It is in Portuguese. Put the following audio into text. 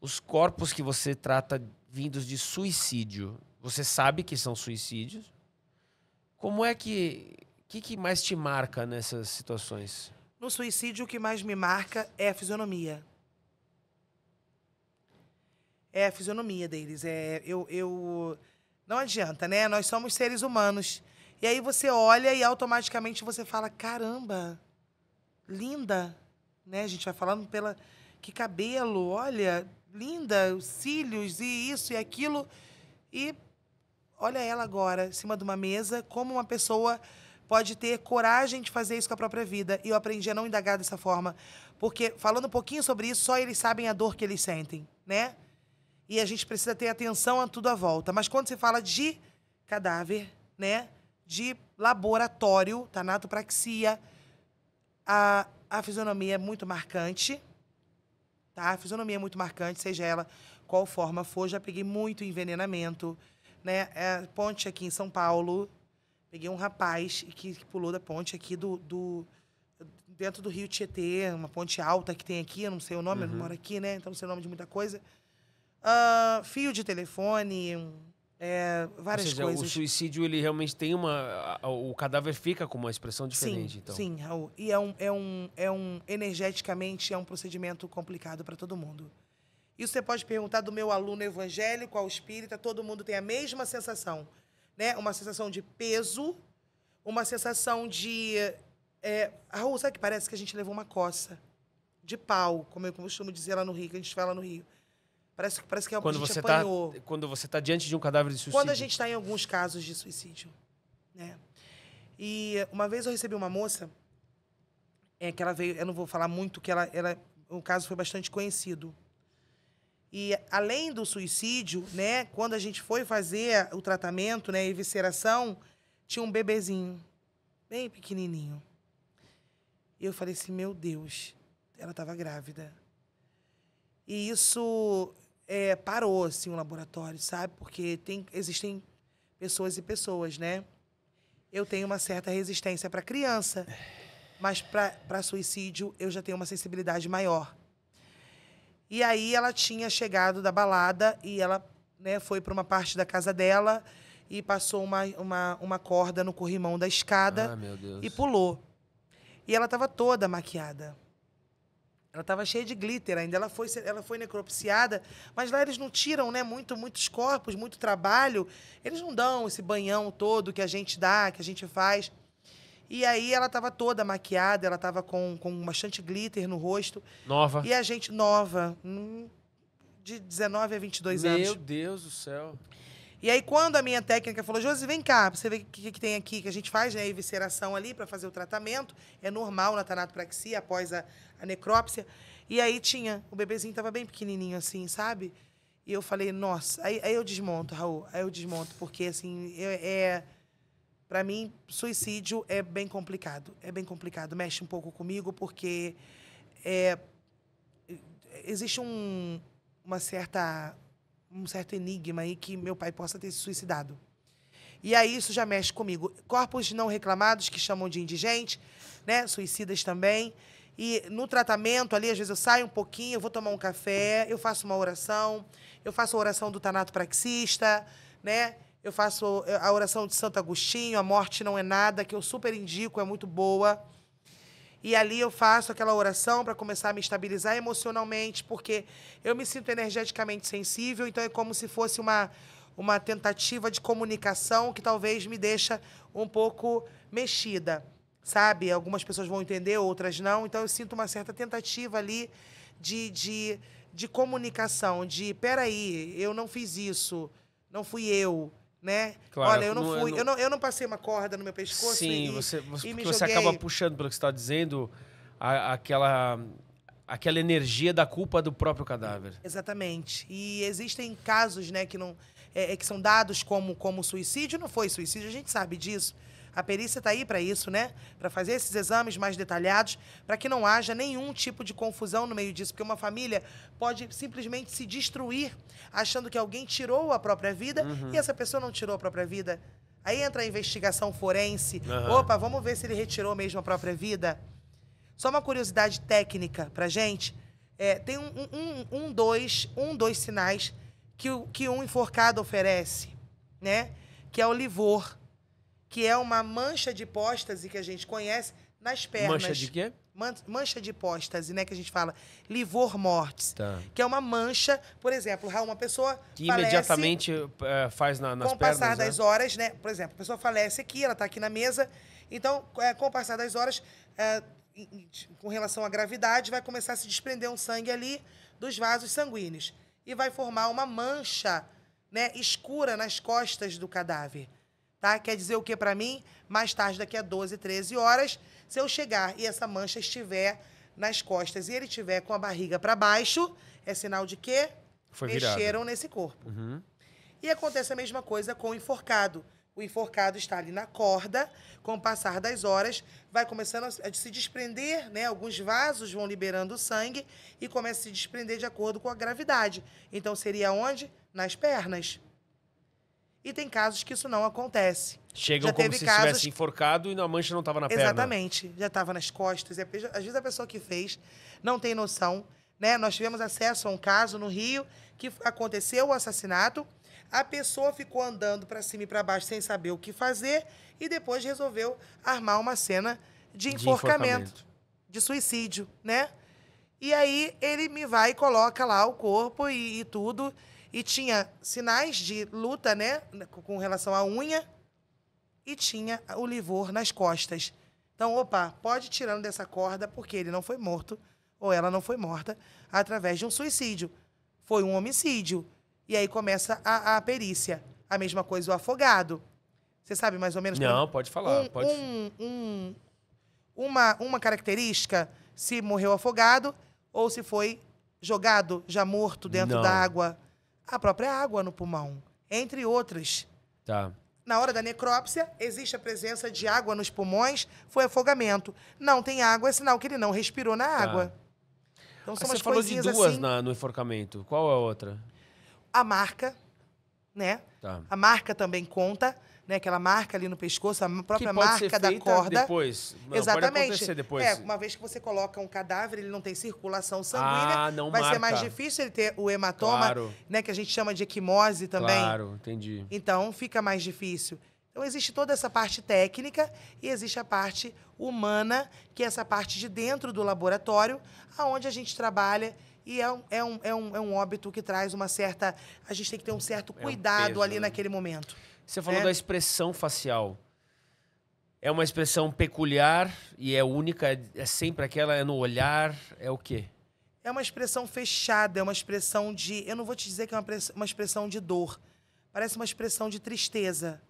os corpos que você trata vindos de suicídio, você sabe que são suicídios. Como é que. O que, que mais te marca nessas situações? No suicídio, o que mais me marca é a fisionomia. É a fisionomia deles. É, eu, eu, não adianta, né? Nós somos seres humanos. E aí você olha e automaticamente você fala: caramba, linda. Né? A gente vai falando pela. Que cabelo, olha, linda, os cílios e isso e aquilo. E olha ela agora, em cima de uma mesa, como uma pessoa pode ter coragem de fazer isso com a própria vida. E eu aprendi a não indagar dessa forma. Porque, falando um pouquinho sobre isso, só eles sabem a dor que eles sentem, né? E a gente precisa ter atenção a tudo à volta. Mas quando se fala de cadáver, né? De laboratório, tanatopraxia, a, a fisionomia é muito marcante, tá? A fisionomia é muito marcante, seja ela qual forma for. Já peguei muito envenenamento, né? É, ponte aqui em São Paulo. Peguei um rapaz que, que pulou da ponte aqui do, do, dentro do Rio Tietê, uma ponte alta que tem aqui, eu não sei o nome, uhum. eu não uhum. moro aqui, né? Então não sei o nome de muita coisa. Uh, fio de telefone, é, várias Ou seja, coisas. O suicídio, ele realmente tem uma. O cadáver fica com uma expressão diferente, sim, então. Sim, Raul. E é um, é, um, é um. Energeticamente, é um procedimento complicado para todo mundo. Isso você pode perguntar do meu aluno evangélico ao espírita, todo mundo tem a mesma sensação. Né? Uma sensação de peso, uma sensação de. É, Raul, sabe que parece que a gente levou uma coça de pau, como eu costumo dizer lá no Rio, que a gente fala no Rio Parece, parece que é tá quando você apanhou. Tá, quando você está diante de um cadáver de suicídio. Quando a gente está em alguns casos de suicídio. Né? E uma vez eu recebi uma moça, é, que ela veio, eu não vou falar muito, que ela, ela o caso foi bastante conhecido. E além do suicídio, né, quando a gente foi fazer o tratamento, né, a evisceração, tinha um bebezinho, bem pequenininho. E eu falei assim, meu Deus, ela estava grávida. E isso é, parou assim o laboratório, sabe? Porque tem, existem pessoas e pessoas, né? Eu tenho uma certa resistência para criança, mas para suicídio eu já tenho uma sensibilidade maior. E aí ela tinha chegado da balada e ela né, foi para uma parte da casa dela e passou uma, uma, uma corda no corrimão da escada ah, e pulou. E ela estava toda maquiada. Ela estava cheia de glitter ainda. Ela foi, ela foi necropsiada, mas lá eles não tiram, né? Muito, muitos corpos, muito trabalho. Eles não dão esse banhão todo que a gente dá, que a gente faz. E aí ela estava toda maquiada, ela estava com, com bastante glitter no rosto. Nova. E a gente, nova, de 19 a 22 Meu anos. Meu Deus do céu. E aí, quando a minha técnica falou, Josi, vem cá, pra você ver o que, que, tem aqui, que a gente faz né, a evisceração ali para fazer o tratamento, é normal na tanatopraxia, após a, a necrópsia. E aí tinha, o bebezinho tava bem pequenininho assim, sabe? E eu falei, nossa, aí, aí eu desmonto, Raul, aí eu desmonto, porque assim, eu, é. Para mim, suicídio é bem complicado. É bem complicado. Mexe um pouco comigo, porque é, existe um, uma certa um certo enigma aí que meu pai possa ter se suicidado. E aí isso já mexe comigo. Corpos não reclamados, que chamam de indigente, né? Suicidas também. E no tratamento ali, às vezes eu saio um pouquinho, eu vou tomar um café, eu faço uma oração, eu faço a oração do tanatopraxista, né? Eu faço a oração de Santo Agostinho, a morte não é nada, que eu super indico, é muito boa. E ali eu faço aquela oração para começar a me estabilizar emocionalmente, porque eu me sinto energeticamente sensível, então é como se fosse uma, uma tentativa de comunicação que talvez me deixa um pouco mexida, sabe? Algumas pessoas vão entender, outras não. Então eu sinto uma certa tentativa ali de, de, de comunicação, de peraí, eu não fiz isso, não fui eu né? Claro, Olha, eu não, não fui, eu não... eu não... Eu, não, passei uma corda no meu pescoço Sim, e, você, você, e me você acaba puxando pelo que você está dizendo a, aquela aquela energia da culpa do próprio cadáver. Exatamente. E existem casos, né, que não é, é que são dados como como suicídio, não foi suicídio, a gente sabe disso a perícia está aí para isso, né? Para fazer esses exames mais detalhados, para que não haja nenhum tipo de confusão no meio disso, porque uma família pode simplesmente se destruir achando que alguém tirou a própria vida uhum. e essa pessoa não tirou a própria vida. Aí entra a investigação forense. Uhum. Opa, vamos ver se ele retirou mesmo a própria vida. Só uma curiosidade técnica para gente. É, tem um, um, um, dois, um, dois sinais que, que um enforcado oferece, né? Que é o livor que é uma mancha de hipóstase que a gente conhece nas pernas. Mancha de quê? mancha de hipóstase, né? Que a gente fala livor mortis. Tá. Que é uma mancha, por exemplo, uma pessoa. Que falece, imediatamente é, faz na, nas pernas. Com o passar das né? horas, né? Por exemplo, a pessoa falece aqui, ela está aqui na mesa. Então, é, com o passar das horas, é, com relação à gravidade, vai começar a se desprender um sangue ali dos vasos sanguíneos. E vai formar uma mancha né, escura nas costas do cadáver. Tá? Quer dizer o que para mim? Mais tarde, daqui a 12, 13 horas, se eu chegar e essa mancha estiver nas costas e ele estiver com a barriga para baixo, é sinal de que Foi mexeram virado. nesse corpo. Uhum. E acontece a mesma coisa com o enforcado. O enforcado está ali na corda, com o passar das horas, vai começando a se desprender, né? Alguns vasos vão liberando o sangue e começa a se desprender de acordo com a gravidade. Então seria onde? Nas pernas. E tem casos que isso não acontece. Chegam já como se casos... estivesse enforcado e a mancha não estava na Exatamente, perna. Exatamente. Já estava nas costas. Às vezes a pessoa que fez não tem noção. Né? Nós tivemos acesso a um caso no Rio que aconteceu o assassinato. A pessoa ficou andando para cima e para baixo sem saber o que fazer e depois resolveu armar uma cena de enforcamento, de, enforcamento. de suicídio, né? E aí ele me vai e coloca lá o corpo e, e tudo. E tinha sinais de luta, né? Com relação à unha. E tinha o livor nas costas. Então, opa, pode tirando dessa corda, porque ele não foi morto, ou ela não foi morta, através de um suicídio. Foi um homicídio. E aí começa a, a perícia. A mesma coisa o afogado. Você sabe mais ou menos? Não, como... pode falar. Um, pode... Um, um, uma, uma característica, se morreu afogado ou se foi jogado, já morto, dentro da água a própria água no pulmão, entre outras. Tá. Na hora da necrópsia, existe a presença de água nos pulmões, foi afogamento. Não tem água, é sinal que ele não respirou na tá. água. Tá. Então são Aí ah, umas você falou de duas assim. na, no enforcamento. Qual é a outra? A marca né? Tá. A marca também conta, né? Aquela marca ali no pescoço, a própria marca da corda. Depois. Não, Exatamente. depois. É, uma vez que você coloca um cadáver, ele não tem circulação sanguínea, ah, não vai marca. ser mais difícil ele ter o hematoma, claro. né? Que a gente chama de equimose também. Claro, entendi. Então fica mais difícil. Então existe toda essa parte técnica e existe a parte humana, que é essa parte de dentro do laboratório, aonde a gente trabalha e é um, é, um, é, um, é um óbito que traz uma certa. A gente tem que ter um certo cuidado é um peso, ali né? naquele momento. Você falou né? da expressão facial. É uma expressão peculiar e é única, é, é sempre aquela, é no olhar, é o quê? É uma expressão fechada, é uma expressão de. Eu não vou te dizer que é uma, uma expressão de dor. Parece uma expressão de tristeza.